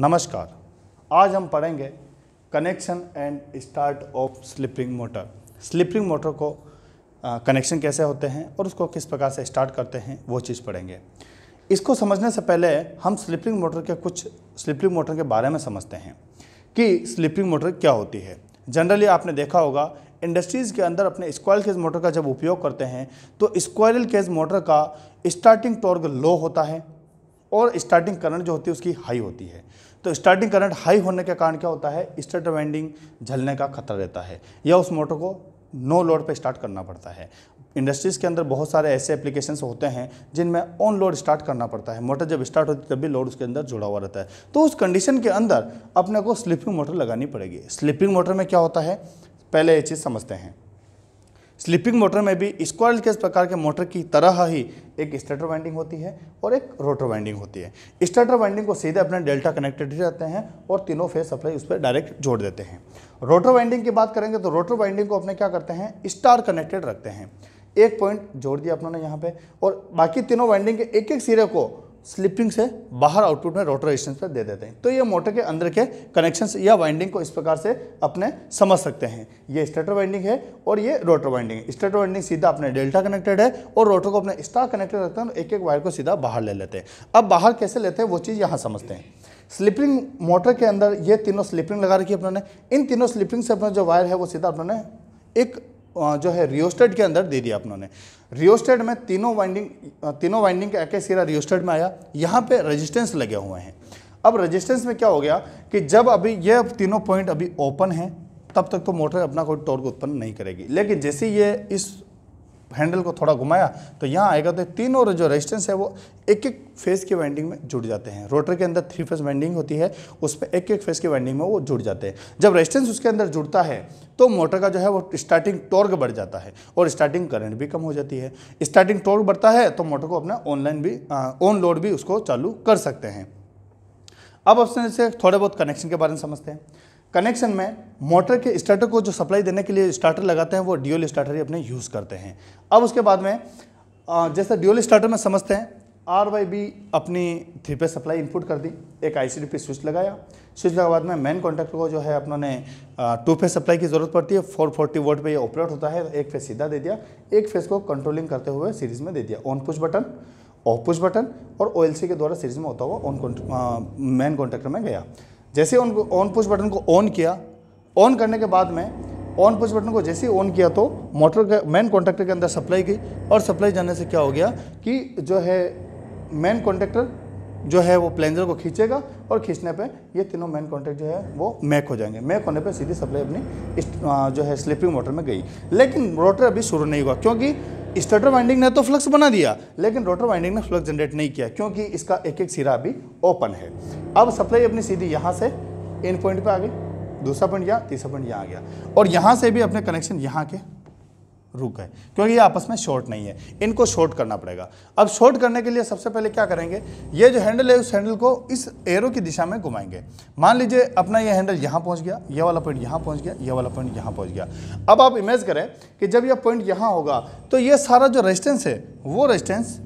नमस्कार आज हम पढ़ेंगे connection and start of slip ring motor slip ring motor को कनेक्शन कैसे होते हैं और उसको किस प्रकार से स्टार्ट करते हैं वो चीज़ पढ़ेंगे इसको समझने से पहले हम स्लिपिंग मोटर के कुछ स्लिपिंग मोटर के बारे में समझते हैं कि स्लिपिंग मोटर क्या होती है जनरली आपने देखा होगा इंडस्ट्रीज़ के अंदर अपने स्क्वायल केज मोटर का जब उपयोग करते हैं तो स्क्वायरल केज मोटर का स्टार्टिंग टॉर्क लो होता है और स्टार्टिंग करंट जो होती है उसकी हाई होती है तो स्टार्टिंग करंट हाई होने के कारण क्या होता है स्टेटर वाइंडिंग झलने का खतरा रहता है या उस मोटर को नो लोड पर स्टार्ट करना पड़ता है इंडस्ट्रीज़ के अंदर बहुत सारे ऐसे एप्लीकेशंस होते हैं जिनमें ऑन लोड स्टार्ट करना पड़ता है मोटर जब स्टार्ट होती है तब भी लोड उसके अंदर जुड़ा हुआ रहता है तो उस कंडीशन के अंदर अपने को स्लिपिंग मोटर लगानी पड़ेगी स्लिपिंग मोटर में क्या होता है पहले ये चीज़ समझते हैं स्लीपिंग मोटर में भी स्क्वाल के प्रकार के मोटर की तरह ही एक स्टेटर वाइंडिंग होती है और एक रोटर वाइंडिंग होती है स्टेटर वाइंडिंग को सीधे अपने डेल्टा कनेक्टेड रहते हैं और तीनों फेस सप्लाई उस पर डायरेक्ट जोड़ देते हैं रोटर वाइंडिंग की बात करेंगे तो रोटर वाइंडिंग को अपने क्या करते हैं स्टार कनेक्टेड रखते हैं एक पॉइंट जोड़ दिया अपनों ने यहाँ पे और बाकी तीनों वाइंडिंग के एक एक सिरे को स्लिपिंग से बाहर आउटपुट में रोटर रेजिस्टेंस पर दे देते हैं तो ये मोटर के अंदर के कनेक्शंस या वाइंडिंग को इस प्रकार से अपने समझ सकते हैं ये स्टेटर वाइंडिंग है और ये रोटर वाइंडिंग है स्टेटर वाइंडिंग सीधा अपने डेल्टा कनेक्टेड है और रोटर को अपने स्टार कनेक्टेड रखते हैं एक एक वायर को सीधा बाहर ले लेते हैं अब बाहर कैसे लेते हैं वो चीज़ यहाँ समझते हैं स्लिपिंग मोटर के अंदर ये तीनों स्लिपिंग लगा रखी है अपनों ने इन तीनों स्लिपिंग से अपना जो वायर है वो सीधा अपनों ने एक जो है रियोस्टेड के अंदर दे दिया अपनों ने रियोस्टेड में तीनों वाइंडिंग तीनों वाइंडिंग का एक सिरा रियोस्टेड में आया यहाँ पे रेजिस्टेंस लगे हुए हैं अब रेजिस्टेंस में क्या हो गया कि जब अभी ये तीनों पॉइंट अभी ओपन है तब तक तो मोटर अपना कोई टॉर्क उत्पन्न नहीं करेगी लेकिन जैसे ये इस हैंडल को थोड़ा घुमाया तो यहाँ आएगा तो तीनों जो रेजिस्टेंस है वो एक एक फेस की वाइंडिंग में जुड़ जाते हैं रोटर के अंदर थ्री फेस वाइंडिंग होती है उसमें एक एक फेस की वाइंडिंग में वो जुड़ जाते हैं जब रेजिस्टेंस उसके अंदर जुड़ता है तो मोटर का जो है वो स्टार्टिंग टॉर्क बढ़ जाता है और स्टार्टिंग करंट भी कम हो जाती है स्टार्टिंग टॉर्क बढ़ता है तो मोटर को अपना ऑनलाइन भी ऑन लोड भी उसको चालू कर सकते हैं अब ऑप्शन से थोड़े बहुत कनेक्शन के बारे में समझते हैं कनेक्शन में मोटर के स्टार्टर को जो सप्लाई देने के लिए स्टार्टर लगाते हैं वो ड्यूल स्टार्टर ही अपने यूज़ करते हैं अब उसके बाद में जैसे ड्यूल स्टार्टर में समझते हैं आर वाई बी अपनी थ्री पे सप्लाई इनपुट कर दी एक आई सी डी पे स्विच लगाया स्विच लगा बाद में मेन कॉन्टैक्ट को जो है अपनों ने टू फेस सप्लाई की ज़रूरत पड़ती है फोर फोर्टी वोट पर यह ऑपरेट होता है एक फेस सीधा दे दिया एक फेस को कंट्रोलिंग करते हुए सीरीज़ में दे दिया on push button off push button और ओ के द्वारा सीरीज़ में होता हुआ ऑन मेन कॉन्टैक्टर में गया जैसे उनको ऑन पुश बटन को ऑन किया ऑन करने के बाद में ऑन पुश बटन को जैसे ही ऑन किया तो मोटर का मेन कॉन्ट्रेक्टर के अंदर सप्लाई गई और सप्लाई जाने से क्या हो गया कि जो है मेन कॉन्ट्रेक्टर जो है वो प्लेंजर को खींचेगा और खींचने पे ये तीनों मेन कॉन्ट्रेक्ट जो है वो मैक हो जाएंगे मैक होने पे सीधी सप्लाई अपनी जो है स्लिपिंग मोटर में गई लेकिन मोटर अभी शुरू नहीं हुआ क्योंकि स्टेटर वाइंडिंग ने तो फ्लक्स बना दिया लेकिन रोटर वाइंडिंग ने फ्लक्स जनरेट नहीं किया क्योंकि इसका एक एक सिरा अभी ओपन है अब सप्लाई अपनी सीधी यहाँ से इन पॉइंट पर आ गई दूसरा पॉइंट यहाँ तीसरा पॉइंट यहाँ आ गया और यहाँ से भी अपने कनेक्शन यहाँ के रुक गए क्योंकि ये आपस में शॉर्ट नहीं है इनको शॉर्ट करना पड़ेगा अब शॉर्ट करने के लिए सबसे पहले क्या करेंगे ये जो हैंडल है उस हैंडल को इस एरो की दिशा में घुमाएंगे मान लीजिए अपना ये हैंडल यहाँ पहुँच गया ये वाला पॉइंट यहाँ पहुँच गया ये वाला पॉइंट यहाँ पहुँच गया अब आप इमेज करें कि जब यह पॉइंट यहाँ होगा तो ये सारा जो रेजिस्टेंस है वो रेजिस्टेंस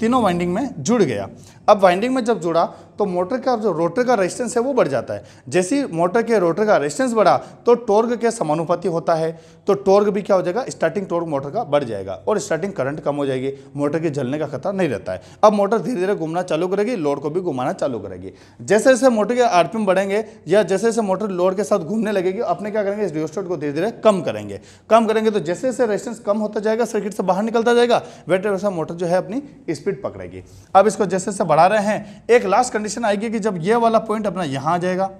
तीनों वाइंडिंग में जुड़ गया अब वाइंडिंग में जब जुड़ा तो मोटर का जो रोटर का रेजिस्टेंस है वो बढ़ जाता है जैसे मोटर के रोटर का रेजिस्टेंस बढ़ा तो टोर्ग के समानुपाति होता है तो टोर्ग भी क्या हो जाएगा स्टार्टिंग टोर्ग मोटर का बढ़ जाएगा और स्टार्टिंग करंट कम हो जाएगी मोटर के जलने का खतरा नहीं रहता है अब मोटर धीरे धीरे घूमना चालू करेगी लोड को भी घुमाना चालू करेगी जैसे जैसे मोटर के आरपीएम बढ़ेंगे या जैसे जैसे मोटर लोड के साथ घूमने लगेगी अपने क्या करेंगे इस रियोस्टेट को धीरे धीरे कम करेंगे कम करेंगे तो जैसे जैसे रेजिस्टेंस कम होता जाएगा सर्किट से बाहर निकलता जाएगा वैसे वैसा मोटर जो है अपनी स्पीड पकड़ेगी अब इसको जैसे जैसे बढ़ा बढ़ा रहे हैं एक लास्ट कंडीशन आएगी कि जब ये वाला पॉइंट अपना यहाँ आ जाएगा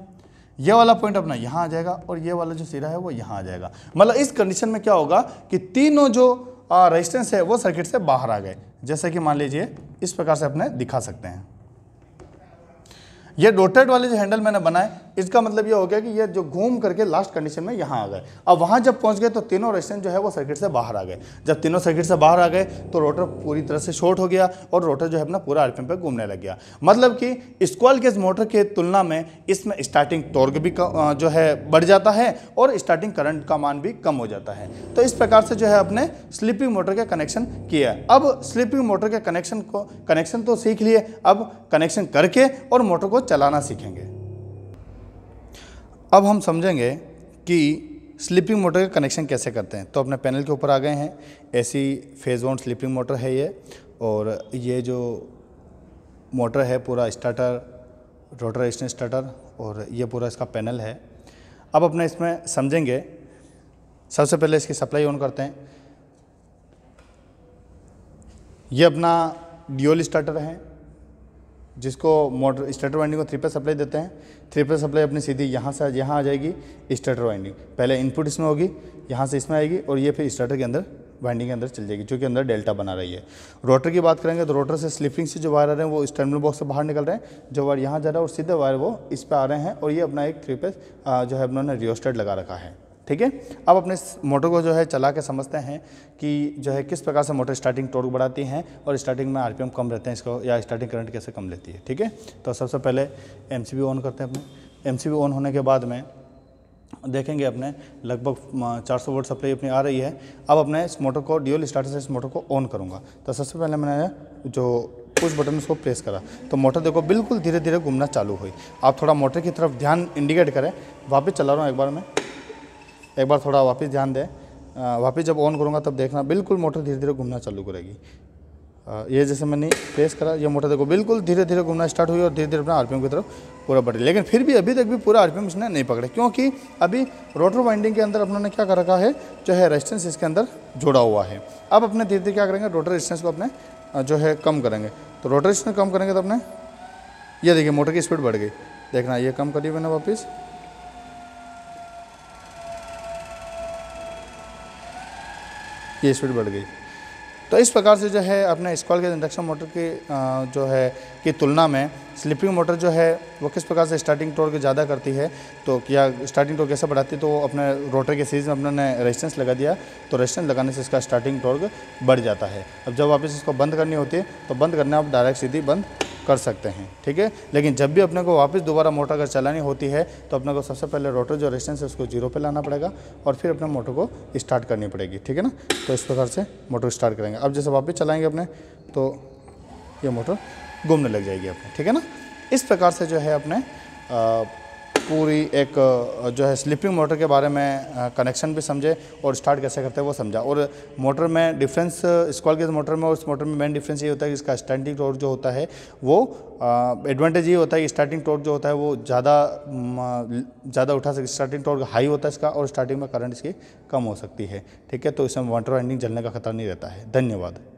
ये वाला पॉइंट अपना यहाँ आ जाएगा और ये वाला जो सिरा है वो यहाँ आ जाएगा मतलब इस कंडीशन में क्या होगा कि तीनों जो रेजिस्टेंस है वो सर्किट से बाहर आ गए जैसे कि मान लीजिए इस प्रकार से अपने दिखा सकते हैं ये डोटेड वाले जो हैंडल मैंने बनाए इसका मतलब ये हो गया कि ये जो घूम करके लास्ट कंडीशन में यहाँ आ गए अब वहाँ जब पहुँच गए तो तीनों रेजिस्टेंस जो है वो सर्किट से बाहर आ गए जब तीनों सर्किट से बाहर आ गए तो रोटर पूरी तरह से शॉर्ट हो गया और रोटर जो है अपना पूरा आरपीएम पे घूमने लग गया मतलब कि स्क्वाल केस मोटर के तुलना में इसमें स्टार्टिंग टॉर्क भी जो है बढ़ जाता है और स्टार्टिंग करंट का मान भी कम हो जाता है तो इस प्रकार से जो है अपने स्लीपिंग मोटर के कनेक्शन किया अब स्लीपिंग मोटर के कनेक्शन को कनेक्शन तो सीख लिए अब कनेक्शन करके और मोटर को चलाना सीखेंगे अब हम समझेंगे कि स्लीपिंग मोटर का कनेक्शन कैसे करते हैं तो अपने पैनल के ऊपर आ गए हैं ऐसी फेज़ वन स्लीपिंग मोटर है ये और ये जो मोटर है पूरा स्टार्टर रोटर स्टार्टर और ये पूरा इसका पैनल है अब अपने इसमें समझेंगे सबसे पहले इसकी सप्लाई ऑन करते हैं ये अपना डिओल स्टार्टर है जिसको मोटर स्टार्टर वाइंडिंग को थ्री पे सप्लाई देते हैं थ्री पे सप्लाई अपनी सीधी यहाँ से यहाँ आ जाएगी स्टार्टर वाइंडिंग पहले इनपुट इसमें होगी यहाँ से इसमें आएगी और ये फिर स्टार्टर के अंदर वाइंडिंग के अंदर चल जाएगी जो कि अंदर डेल्टा बना रही है रोटर की बात करेंगे तो रोटर से स्लिपिंग से जो वायर आ रहे हैं वो इस बॉक्स से बाहर निकल रहे हैं जो वायर यहाँ जा रहा है और सीधे वायर वो इस पर आ रहे हैं और ये अपना एक थ्री पे जो है उन्होंने रियोस्टेड लगा रखा है ठीक है अब अपने मोटर को जो है चला के समझते हैं कि जो है किस प्रकार से मोटर स्टार्टिंग टॉर्क बढ़ाती हैं और स्टार्टिंग में आरपीएम कम रहते हैं इसको या स्टार्टिंग करंट कैसे कम लेती है ठीक है तो सबसे पहले एमसीबी ऑन करते हैं अपने एमसीबी ऑन होने के बाद में देखेंगे अपने लगभग 400 सौ वोट सप्लाई अपनी आ रही है अब अपने इस मोटर को ड्यूल स्टार्टर से इस मोटर को ऑन करूँगा तो सबसे पहले मैंने जो कुछ बटन उसको प्रेस करा तो मोटर देखो बिल्कुल धीरे धीरे घूमना चालू हुई आप थोड़ा मोटर की तरफ ध्यान इंडिकेट करें वापस चला रहा हूँ एक बार मैं एक बार थोड़ा वापस ध्यान दें वापस जब ऑन करूँगा तब देखना बिल्कुल मोटर धीरे धीरे घूमना चालू करेगी ये जैसे मैंने प्रेस करा ये मोटर देखो बिल्कुल धीरे धीरे घूमना स्टार्ट हुई और धीरे धीरे अपना आरपीएम की तरफ पूरा बढ़ लेकिन फिर भी अभी तक भी पूरा आरपीएम इसने नहीं पकड़े क्योंकि अभी रोटर वाइंडिंग के अंदर अपनों ने क्या कर रखा है जो है रेजिस्टेंस इसके अंदर जुड़ा हुआ है अब अपने धीरे धीरे क्या करेंगे रोटर रेजिस्टेंस को अपने जो है कम करेंगे तो रोटर रेजिस्टेंस कम करेंगे तो अपने ये देखिए मोटर की स्पीड बढ़ गई देखना ये कम करिए मैंने वापस ये स्पीड बढ़ गई तो इस प्रकार से जो है अपने स्कॉल के इंडक्शन मोटर के जो है की तुलना में स्लिपिंग मोटर जो है वो किस प्रकार से स्टार्टिंग टोर के ज़्यादा करती है तो क्या स्टार्टिंग टोर कैसे बढ़ाती है तो अपने रोटर के सीरीज में अपने रेजिस्टेंस लगा दिया तो रेजिस्टेंस लगाने से इसका स्टार्टिंग टोर्क बढ़ जाता है अब जब वापस इसको बंद करनी होती है तो बंद करना आप डायरेक्ट सीधी बंद कर सकते हैं ठीक है लेकिन जब भी अपने को वापस दोबारा मोटर अगर चलानी होती है तो अपने को सबसे पहले रोटर जो रेजिस्टेंस है उसको जीरो पे लाना पड़ेगा और फिर अपने मोटर को स्टार्ट करनी पड़ेगी ठीक है ना तो इस प्रकार से मोटर स्टार्ट करेंगे अब जैसे वापस चलाएँगे अपने तो ये मोटर घूमने लग जाएगी अपने ठीक है ना इस प्रकार से जो है अपने पूरी एक जो है स्लिपिंग मोटर के बारे में कनेक्शन भी समझे और स्टार्ट कैसे करते हैं वो समझा और मोटर में डिफरेंस स्कॉल के मोटर में और इस मोटर में मेन डिफरेंस ये होता है कि इसका स्टैंडिंग टोर जो होता है वो एडवांटेज ये होता है कि स्टार्टिंग टोर जो होता है वो ज़्यादा ज़्यादा उठा सके स्टार्टिंग टोर हाई होता है इसका और स्टार्टिंग में करंट इसकी कम हो सकती है ठीक है तो इसमें मोटर वाइंडिंग जलने का खतरा नहीं रहता है धन्यवाद